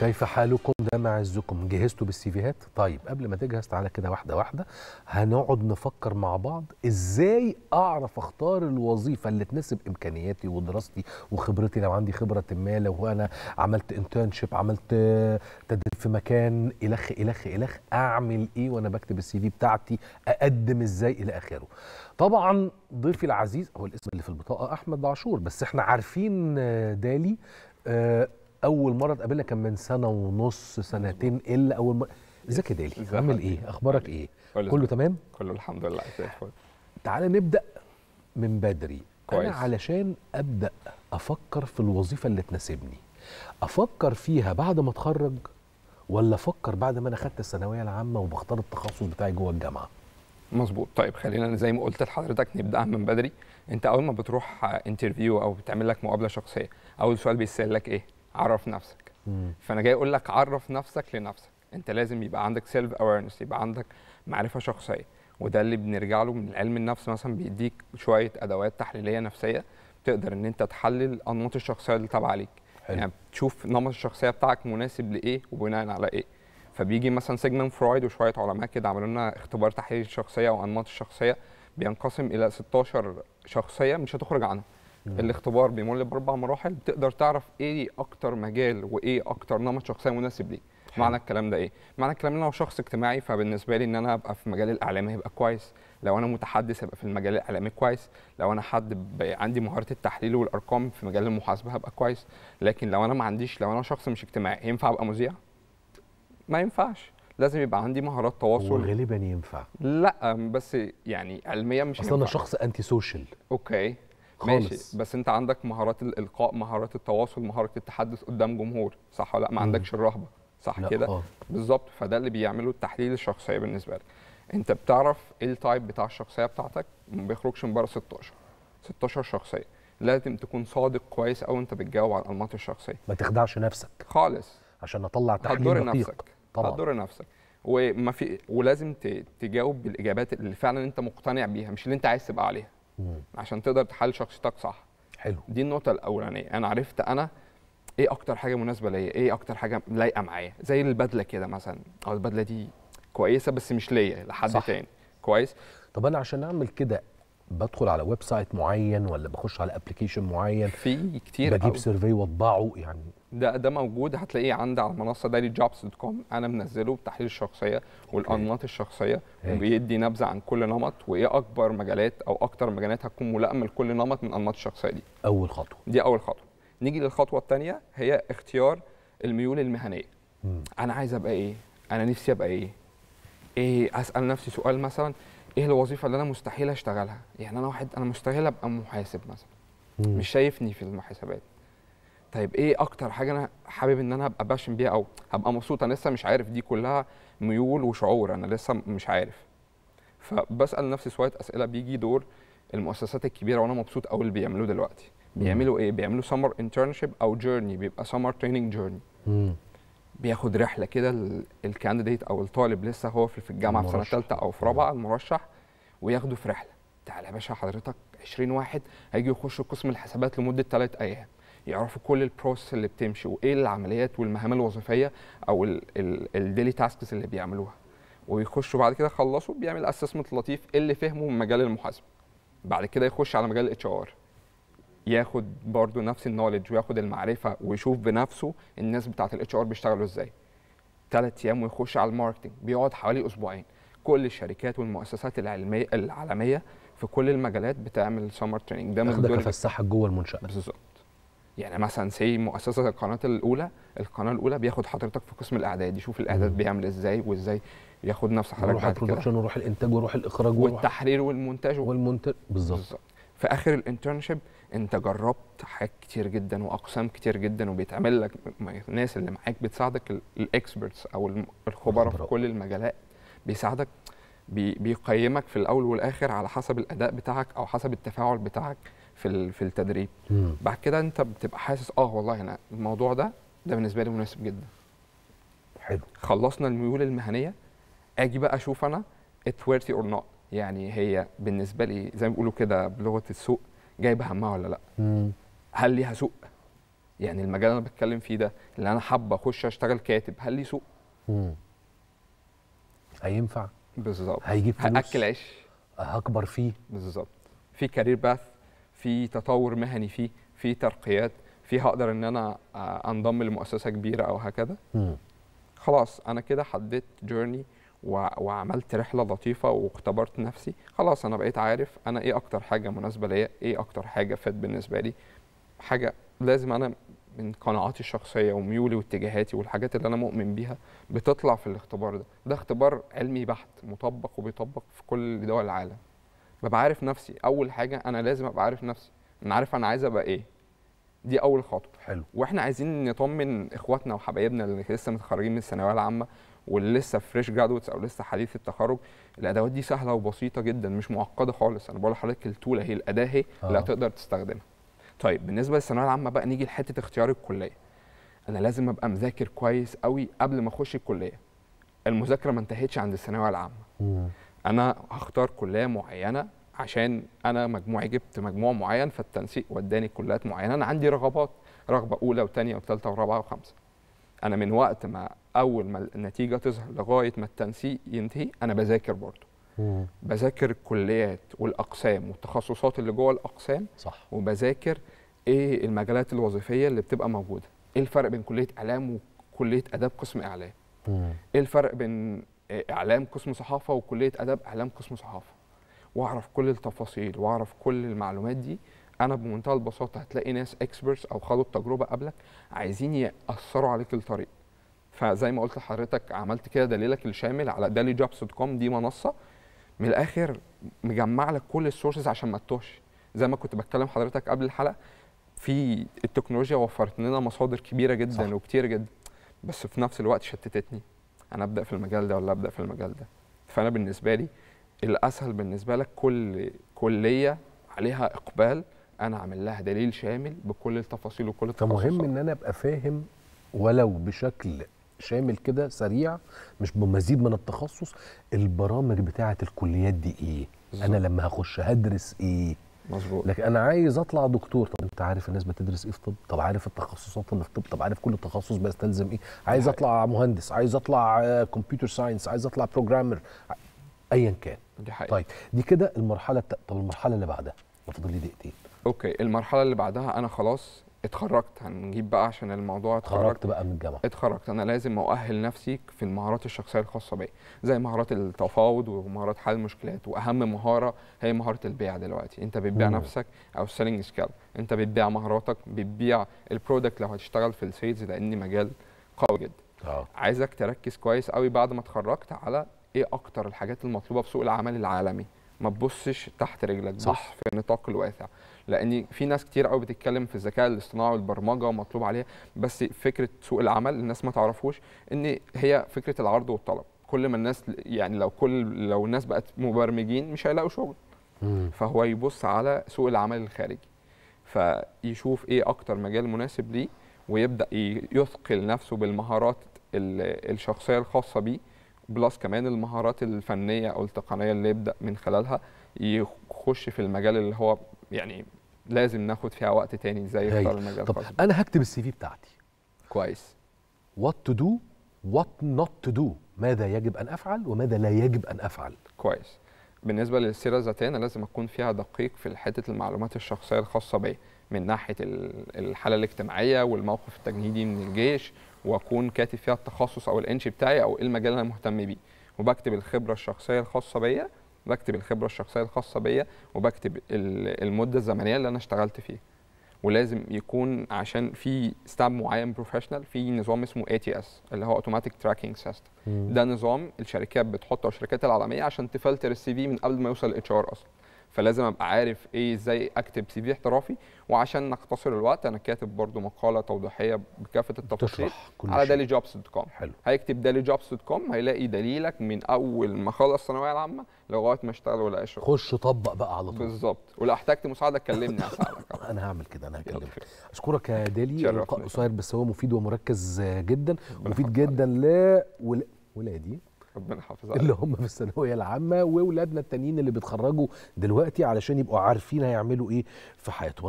كيف حالكم ده عزكم جهزتوا بالسيفيهات طيب قبل ما تجهز تعالى كده واحده واحده هنقعد نفكر مع بعض ازاي اعرف اختار الوظيفه اللي تناسب امكانياتي ودراستي وخبرتي لو عندي خبره ما لو انا عملت انترنشيب عملت تدريب في مكان الخ الخ الخ اعمل ايه وانا بكتب السي في بتاعتي اقدم ازاي الى اخره طبعا ضيفي العزيز هو الاسم اللي في البطاقه احمد عاشور بس احنا عارفين دالي آه، اول مره تقابلنا كان من سنه ونص سنتين الا اول مره ازيك يا دالي عامل ايه اخبارك ايه كله, تمام كله الحمد لله زي تعالى نبدا من بدري كويس. انا علشان ابدا افكر في الوظيفه اللي تناسبني افكر فيها بعد ما اتخرج ولا افكر بعد ما انا خدت الثانويه العامه وبختار التخصص بتاعي جوه الجامعه مظبوط طيب خلينا زي ما قلت لحضرتك نبداها من بدري انت اول ما بتروح انترفيو او بتعمل لك مقابله شخصيه اول سؤال بيسالك ايه عرف نفسك مم. فانا جاي اقول لك عرف نفسك لنفسك انت لازم يبقى عندك سيلف اويرنس يبقى عندك معرفه شخصيه وده اللي بنرجع له من علم النفس مثلا بيديك شويه ادوات تحليليه نفسيه تقدر ان انت تحلل انماط الشخصيه اللي تابعه ليك يعني تشوف نمط الشخصيه بتاعك مناسب لايه وبناء على ايه فبيجي مثلا سيجمنت فرويد وشويه علماء كده عملوا لنا اختبار تحليل الشخصيه وانماط الشخصيه بينقسم الى 16 شخصيه مش هتخرج عنها الاختبار بيمر باربع مراحل بتقدر تعرف ايه اكتر مجال وايه اكتر نمط شخصيه مناسب ليك معنى الكلام ده ايه معنى الكلام ان انا شخص اجتماعي فبالنسبه لي ان انا ابقى في مجال الاعلام هيبقى كويس لو انا متحدث هبقى في المجال الاعلامي كويس لو انا حد عندي مهاره التحليل والارقام في مجال المحاسبه هبقى كويس لكن لو انا ما عنديش لو انا شخص مش اجتماعي ينفع ابقى مذيع ما ينفعش لازم يبقى عندي مهارات تواصل وغالبا ينفع لا بس يعني علميا مش اصلا انا شخص انتي سوشيال اوكي خالص ماشي بس انت عندك مهارات الالقاء مهارات التواصل مهاره التحدث قدام جمهور صح ولا لا ما عندكش الرهبه صح كده آه. بالظبط فده اللي بيعمله التحليل الشخصيه بالنسبه لك انت بتعرف ايه التايب بتاع الشخصيه بتاعتك ما بيخرجش من بره 16 16 شخصيه لازم تكون صادق كويس قوي انت بتجاوب على الانماط الشخصيه ما تخدعش نفسك خالص عشان اطلع تحليل دقيق نفسك طبعا هتضر نفسك وما في ولازم تجاوب بالاجابات اللي فعلا انت مقتنع بيها مش اللي انت عايز تبقى عليها عشان تقدر تحل شخصيتك صح حلو دي النقطه الاولانيه انا عرفت انا ايه اكتر حاجه مناسبه ليا ايه اكتر حاجه لايقه معايا زي البدله كده مثلا او البدله دي كويسه بس مش ليا لحد تاني كويس طب انا عشان اعمل كده بدخل على ويب سايت معين ولا بخش على ابلكيشن معين في كتير بجيب سيرفي واطبعه يعني ده ده موجود هتلاقيه عندي على المنصه داري جوبز دوت كوم انا منزله بتحليل الشخصيه والانماط الشخصيه وبيدي نبذه عن كل نمط وايه اكبر مجالات او اكتر مجالات هتكون ملائمه لكل نمط من انماط الشخصيه دي اول خطوه دي اول خطوه نيجي للخطوه الثانيه هي اختيار الميول المهنيه مم. انا عايز ابقى ايه انا نفسي ابقى ايه ايه اسال نفسي سؤال مثلا ايه الوظيفه اللي انا مستحيل اشتغلها يعني انا واحد انا مستحيل ابقى محاسب مثلا مم. مش شايفني في المحاسبات طيب ايه اكتر حاجه انا حابب ان انا ابقى باشن بيها او هبقى مبسوط انا لسه مش عارف دي كلها ميول وشعور انا لسه مش عارف فبسال نفسي شويه اسئله بيجي دور المؤسسات الكبيره وانا مبسوط قوي اللي بيعملوه دلوقتي بيعملوا ايه بيعملوا سمر انترنشيب او جيرني بيبقى سمر تريننج جيرني بياخد رحله كده الكانديديت او الطالب لسه هو في الجامعه المرشح. في سنه ثالثه او في رابعه المرشح وياخده في رحله تعالى يا باشا حضرتك 20 واحد هيجوا يخشوا قسم الحسابات لمده ثلاث ايام يعرفوا كل البروسس اللي بتمشي وايه العمليات والمهام الوظيفيه او الديلي تاسكس اللي بيعملوها ويخشوا بعد كده خلصوا بيعمل اسسمنت لطيف اللي فهمه من مجال المحاسبه بعد كده يخش على مجال الاتش ار ياخد برضو نفس النولج وياخد المعرفه ويشوف بنفسه الناس بتاعه الاتش ار بيشتغلوا ازاي ثلاث ايام ويخش على الماركتنج بيقعد حوالي اسبوعين كل الشركات والمؤسسات العلميه العالميه في كل المجالات بتعمل سمر تريننج ده من دول فسحك جوه المنشاه بالظبط يعني مثلا سي مؤسسه القناه الاولى القناه الاولى بياخد حضرتك في قسم الاعداد يشوف الاعداد بيعمل ازاي وازاي ياخد نفس حضرتك يروح البرودكشن وروح الانتاج وروح الاخراج والتحرير والمونتاج والمونتاج بالظبط في اخر الانترنشيب انت جربت حاجات كتير جدا واقسام كتير جدا وبيتعمل لك الناس اللي معاك بتساعدك الاكسبرتس او الخبراء في كل المجالات بيساعدك بي بيقيمك في الاول والاخر على حسب الاداء بتاعك او حسب التفاعل بتاعك في في التدريب مم. بعد كده انت بتبقى حاسس اه والله انا الموضوع ده ده بالنسبه لي مناسب جدا حلو خلصنا الميول المهنيه اجي بقى اشوف انا ات worthy اور نوت يعني هي بالنسبه لي زي ما بيقولوا كده بلغه السوق جايبه همها ولا لا مم. هل ليها سوق يعني المجال اللي انا بتكلم فيه ده اللي انا حابه اخش اشتغل كاتب هل ليه سوق مم. هينفع بالظبط هيجيب فلوس هاكل عيش هكبر فيه بالظبط في كارير باث في تطور مهني فيه في ترقيات في هقدر ان انا انضم لمؤسسه كبيره او هكذا مم. خلاص انا كده حددت جيرني وعملت رحله لطيفه واختبرت نفسي خلاص انا بقيت عارف انا ايه اكتر حاجه مناسبه ليا ايه اكتر حاجه فات بالنسبه لي حاجه لازم انا من قناعاتي الشخصيه وميولي واتجاهاتي والحاجات اللي انا مؤمن بيها بتطلع في الاختبار ده ده اختبار علمي بحت مطبق وبيطبق في كل دول العالم ببقى عارف نفسي اول حاجه انا لازم ابقى عارف نفسي انا عارف انا عايز ابقى ايه دي اول خطوه حلو واحنا عايزين نطمن اخواتنا وحبايبنا اللي لسه متخرجين من الثانويه العامه واللي لسه فريش جرادويتس او لسه حديث التخرج الادوات دي سهله وبسيطه جدا مش معقده خالص انا بقول لحضرتك التول هي الاداه هي اللي آه. هتقدر تستخدمها طيب بالنسبه للثانويه العامه بقى نيجي لحته اختيار الكليه انا لازم ابقى مذاكر كويس قوي قبل ما اخش الكليه المذاكره ما انتهتش عند الثانويه العامه مم. انا هختار كليه معينه عشان انا مجموعي جبت مجموع معين فالتنسيق وداني كليات معينه انا عندي رغبات رغبه اولى وثانيه وثالثه ورابعه وخمسه انا من وقت ما اول ما النتيجه تظهر لغايه ما التنسيق ينتهي انا بذاكر برضه بذاكر الكليات والاقسام والتخصصات اللي جوه الاقسام صح. وبذاكر ايه المجالات الوظيفيه اللي بتبقى موجوده ايه الفرق بين كليه اعلام وكليه اداب قسم اعلام ايه الفرق بين اعلام قسم صحافه وكليه اداب اعلام قسم صحافه واعرف كل التفاصيل واعرف كل المعلومات دي انا بمنتهى البساطه هتلاقي ناس اكسبرتس او خدوا التجربه قبلك عايزين ياثروا عليك الطريق فزي ما قلت لحضرتك عملت كده دليلك الشامل على دالي جوبس دوت كوم دي منصه من الاخر مجمع لك كل السورسز عشان ما تتوهش زي ما كنت بتكلم حضرتك قبل الحلقه في التكنولوجيا وفرت لنا مصادر كبيره جدا صح. وكتير جدا بس في نفس الوقت شتتتني انا ابدا في المجال ده ولا ابدا في المجال ده فانا بالنسبه لي الاسهل بالنسبه لك كل كليه عليها اقبال انا عامل لها دليل شامل بكل التفاصيل وكل التفاصيل فمهم ان انا ابقى فاهم ولو بشكل شامل كده سريع مش بمزيد من التخصص البرامج بتاعه الكليات دي ايه بالزبط. انا لما هخش هدرس ايه مظبوط لكن انا عايز اطلع دكتور طب انت عارف الناس بتدرس ايه في طب طب عارف التخصصات اللي في طب طب عارف كل تخصص بيستلزم ايه عايز اطلع مهندس عايز اطلع كمبيوتر آه، ساينس عايز اطلع بروجرامر ايا كان دي حقيقة. طيب دي كده المرحله الت... طب المرحله اللي بعدها فاضل لي دقيقتين اوكي المرحله اللي بعدها انا خلاص اتخرجت هنجيب بقى عشان الموضوع اتخرجت بقى من الجامعه اتخرجت انا لازم اؤهل نفسي في المهارات الشخصيه الخاصه بيا زي مهارات التفاوض ومهارات حل المشكلات واهم مهاره هي مهاره البيع دلوقتي انت بتبيع مم. نفسك او السيلنج سكيل انت بتبيع مهاراتك بتبيع البرودكت لو هتشتغل في السيلز لان مجال قوي جدا أوه. عايزك تركز كويس قوي بعد ما اتخرجت على ايه اكتر الحاجات المطلوبه في سوق العمل العالمي ما تبصش تحت رجلك صح في النطاق الواسع لان في ناس كتير قوي بتتكلم في الذكاء الاصطناعي والبرمجه ومطلوب عليها بس فكره سوق العمل الناس ما تعرفوش ان هي فكره العرض والطلب كل ما الناس يعني لو كل لو الناس بقت مبرمجين مش هيلاقوا شغل فهو يبص على سوق العمل الخارجي فيشوف ايه اكتر مجال مناسب ليه ويبدا يثقل نفسه بالمهارات الشخصيه الخاصه بيه بلس كمان المهارات الفنيه او التقنيه اللي يبدا من خلالها يخش في المجال اللي هو يعني لازم ناخد فيها وقت تاني ازاي يختار المجال طب فضل. انا هكتب السي في بتاعتي كويس وات تو دو وات نوت تو دو ماذا يجب ان افعل وماذا لا يجب ان افعل كويس بالنسبه للسيره الذاتيه انا لازم اكون فيها دقيق في حته المعلومات الشخصيه الخاصه بيا من ناحيه الحاله الاجتماعيه والموقف التجنيدي من الجيش واكون كاتب فيها التخصص او الانش بتاعي او ايه المجال اللي انا مهتم بيه وبكتب الخبره الشخصيه الخاصه بيا بكتب الخبره الشخصيه الخاصه بيا وبكتب المده الزمنيه اللي انا اشتغلت فيها ولازم يكون عشان في ستاب معين بروفيشنال في نظام اسمه اي تي اس اللي هو اوتوماتيك تراكنج سيستم ده نظام الشركات بتحطه الشركات العالميه عشان تفلتر السي في من قبل ما يوصل الاتش ار اصلا فلازم ابقى عارف ايه ازاي اكتب سي في احترافي وعشان نختصر الوقت انا كاتب برضو مقاله توضيحيه بكافه التفاصيل على دالي جوبس دوت كوم حلو هيكتب دالي جوبس دوت كوم هيلاقي دليلك من اول ما خلص الثانويه العامه لغايه ما اشتغل ولا اشرب خش طبق بقى على طول بالظبط ولو احتجت مساعده كلمني هساعدك انا هعمل كده انا هكلمك اشكرك يا دالي لقاء قصير بس هو مفيد ومركز جدا مفيد جدا ل ولا... ولادي ربنا يحافظ اللي هم في الثانويه العامه واولادنا التانيين اللي بيتخرجوا دلوقتي علشان يبقوا عارفين هيعملوا ايه في حياتهم